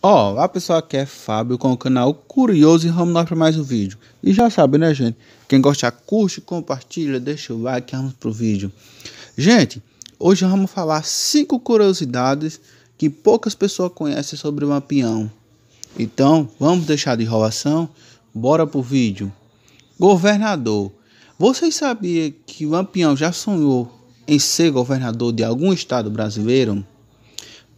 Ó, oh, a pessoa aqui é Fábio com o canal Curioso e vamos lá para mais um vídeo. E já sabe, né, gente? Quem gostar, curte, compartilha, deixa o like, vamos pro vídeo. Gente, hoje vamos falar cinco curiosidades que poucas pessoas conhecem sobre o Ampião. Então, vamos deixar de enrolação, bora pro vídeo. Governador, vocês sabiam que o Lampião já sonhou em ser governador de algum estado brasileiro?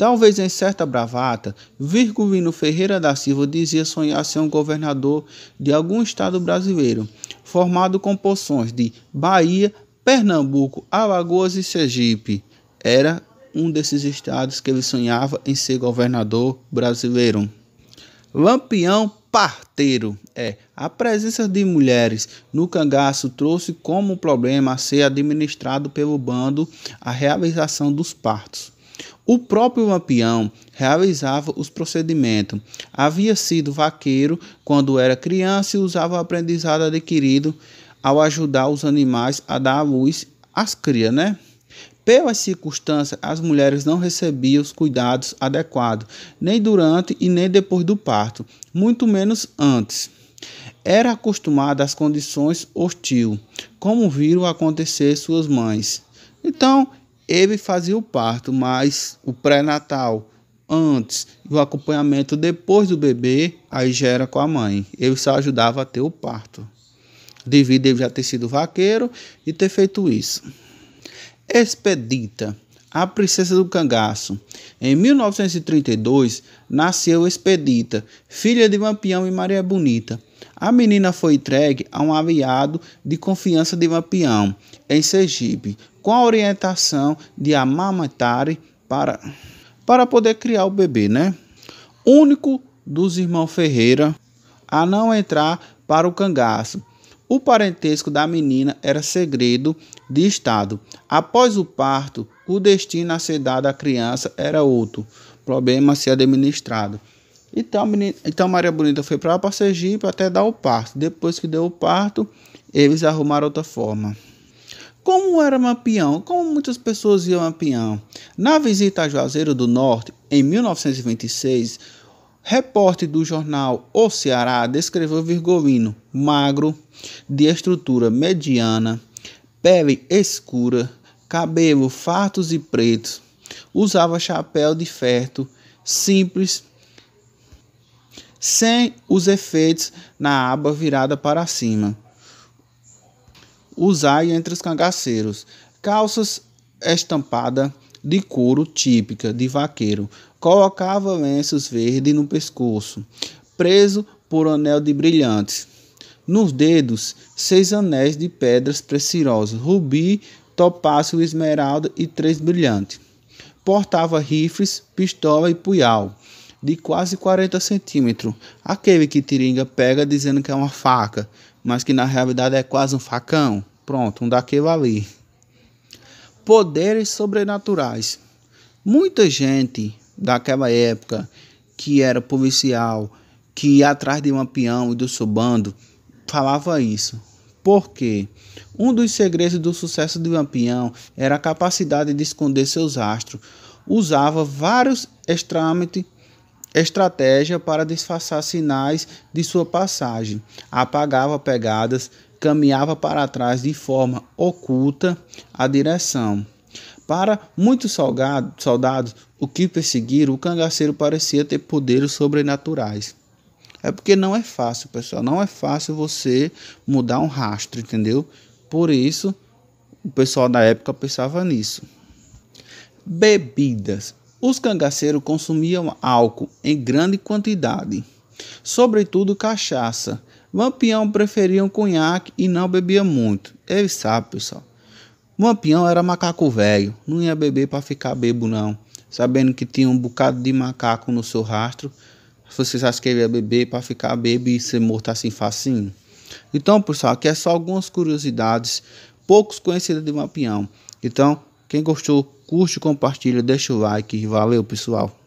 Talvez em certa bravata, Virgulino Ferreira da Silva dizia sonhar ser um governador de algum estado brasileiro, formado com porções de Bahia, Pernambuco, Alagoas e Sergipe. Era um desses estados que ele sonhava em ser governador brasileiro. Lampião parteiro. É, a presença de mulheres no cangaço trouxe como problema a ser administrado pelo bando a realização dos partos. O próprio Lampião realizava os procedimentos. Havia sido vaqueiro quando era criança e usava o aprendizado adquirido ao ajudar os animais a dar à luz as crias, né? Pelas circunstâncias, as mulheres não recebiam os cuidados adequados, nem durante e nem depois do parto, muito menos antes. Era acostumada às condições hostil, como viram acontecer suas mães. Então, ele fazia o parto, mas o pré-natal antes e o acompanhamento depois do bebê, aí já era com a mãe. Ele só ajudava a ter o parto, devido a ele já ter sido vaqueiro e ter feito isso. Expedita a Princesa do Cangaço. Em 1932, nasceu Expedita, filha de Vampião e Maria Bonita. A menina foi entregue a um aviado de confiança de Vampião, em Sergipe, com a orientação de amamentare para, para poder criar o bebê, né? Único dos irmãos Ferreira a não entrar para o cangaço. O parentesco da menina era segredo de Estado. Após o parto, o destino a ser dado à criança era outro, problema a ser administrado. Então, menina, então Maria Bonita foi para Sergipe até dar o parto. Depois que deu o parto, eles arrumaram outra forma. Como era Lampião? Como muitas pessoas iam Lampião? Na visita a Juazeiro do Norte, em 1926, repórter do jornal O Ceará descreveu Virgolino magro, de estrutura mediana, pele escura, cabelo fartos e pretos, usava chapéu de ferro simples, sem os efeitos na aba virada para cima. Usava entre os cangaceiros, calças estampada de couro típica de vaqueiro, colocava lenços verdes no pescoço, preso por anel de brilhantes. Nos dedos, seis anéis de pedras preciosas, rubi, topácio esmeralda e três brilhantes. Portava rifles, pistola e punhal, de quase 40 centímetros, aquele que Tiringa pega dizendo que é uma faca, mas que na realidade é quase um facão. Pronto, um daquele ali. Poderes sobrenaturais. Muita gente daquela época que era policial, que ia atrás de um peão e do seu bando, falava isso. Porque um dos segredos do sucesso de Lampião era a capacidade de esconder seus astros. Usava vários estrâmites estratégia para disfarçar sinais de sua passagem. Apagava pegadas, caminhava para trás de forma oculta a direção. Para muitos soldados, o que perseguiram, o cangaceiro parecia ter poderes sobrenaturais. É porque não é fácil, pessoal. Não é fácil você mudar um rastro, entendeu? Por isso, o pessoal da época pensava nisso. Bebidas. Os cangaceiros consumiam álcool em grande quantidade, sobretudo cachaça. Vampião preferia um cunhaque e não bebia muito. Ele sabe, pessoal. Vampião era macaco velho, não ia beber para ficar bebo não. Sabendo que tinha um bocado de macaco no seu rastro, vocês acham que ele é para ficar bebê e ser morto assim facinho? Então, pessoal, aqui é só algumas curiosidades poucos conhecidas de Mapião. Então, quem gostou, curte, compartilha, deixa o like. Valeu, pessoal.